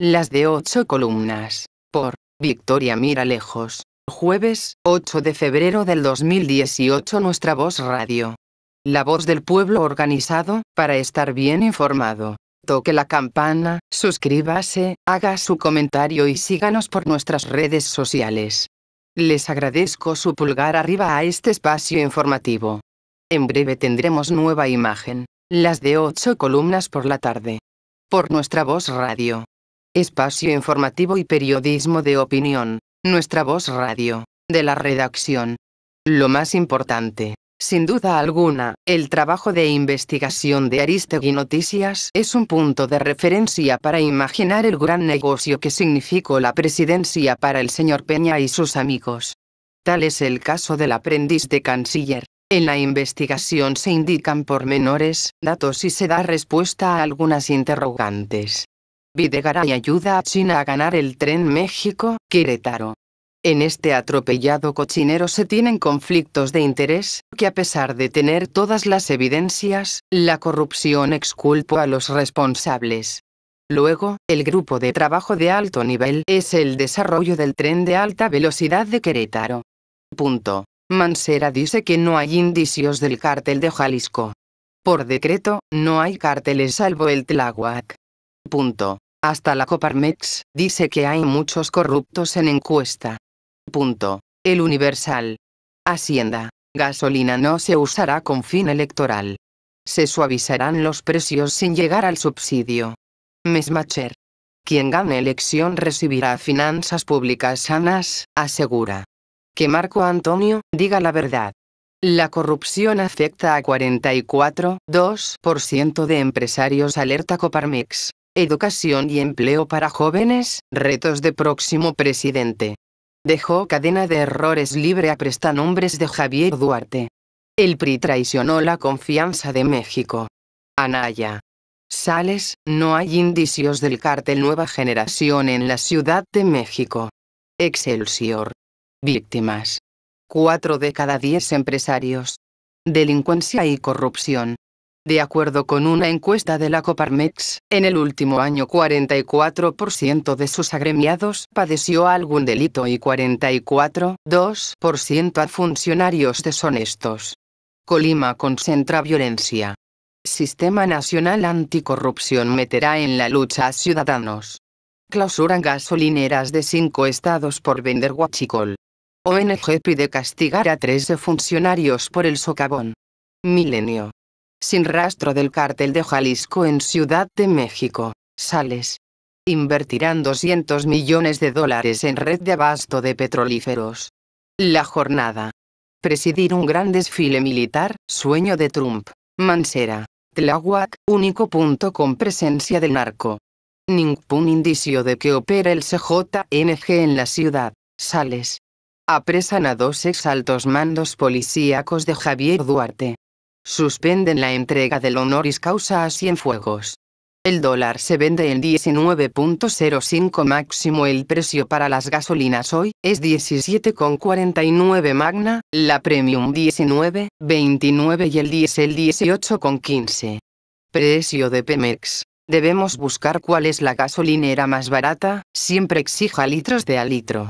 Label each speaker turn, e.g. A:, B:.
A: Las de ocho columnas. Por Victoria Mira Lejos. Jueves, 8 de febrero del 2018 Nuestra Voz Radio. La voz del pueblo organizado, para estar bien informado. Toque la campana, suscríbase, haga su comentario y síganos por nuestras redes sociales. Les agradezco su pulgar arriba a este espacio informativo. En breve tendremos nueva imagen, las de ocho columnas por la tarde. Por nuestra voz radio. Espacio informativo y periodismo de opinión. Nuestra voz radio. De la redacción. Lo más importante. Sin duda alguna, el trabajo de investigación de Aristegui Noticias es un punto de referencia para imaginar el gran negocio que significó la presidencia para el señor Peña y sus amigos. Tal es el caso del aprendiz de canciller. En la investigación se indican pormenores, datos y se da respuesta a algunas interrogantes. Videgaray ayuda a China a ganar el tren México, Querétaro. En este atropellado cochinero se tienen conflictos de interés, que a pesar de tener todas las evidencias, la corrupción exculpo a los responsables. Luego, el grupo de trabajo de alto nivel es el desarrollo del tren de alta velocidad de Querétaro. Punto. Mancera dice que no hay indicios del cártel de Jalisco. Por decreto, no hay cárteles salvo el Tláhuac. Punto. Hasta la Coparmex, dice que hay muchos corruptos en encuesta. Punto. El Universal. Hacienda. Gasolina no se usará con fin electoral. Se suavizarán los precios sin llegar al subsidio. Mesmacher. Quien gane elección recibirá finanzas públicas sanas, asegura. Que Marco Antonio diga la verdad. La corrupción afecta a 44,2% de empresarios alerta Coparmex. Educación y empleo para jóvenes, retos de próximo presidente. Dejó cadena de errores libre a prestanombres de Javier Duarte. El PRI traicionó la confianza de México. Anaya. Sales, no hay indicios del cártel Nueva Generación en la Ciudad de México. Excelsior. Víctimas. Cuatro de cada diez empresarios. Delincuencia y corrupción. De acuerdo con una encuesta de la Coparmex, en el último año 44% de sus agremiados padeció algún delito y 44,2% a funcionarios deshonestos. Colima concentra violencia. Sistema Nacional Anticorrupción meterá en la lucha a ciudadanos. Clausuran gasolineras de cinco estados por vender guachicol. ONG pide castigar a 13 funcionarios por el socavón. Milenio sin rastro del cártel de Jalisco en Ciudad de México. Sales. Invertirán 200 millones de dólares en red de abasto de petrolíferos. La jornada. Presidir un gran desfile militar, sueño de Trump. Mansera. Tláhuac, único punto con presencia del narco. Ningún indicio de que opera el CJNG en la ciudad. Sales. Apresan a dos exaltos mandos policíacos de Javier Duarte. Suspenden la entrega del honoris causa a fuegos. El dólar se vende en 19.05 máximo el precio para las gasolinas hoy es 17.49 magna, la premium 19.29 y el diésel 18.15. Precio de Pemex. Debemos buscar cuál es la gasolinera más barata, siempre exija litros de a litro.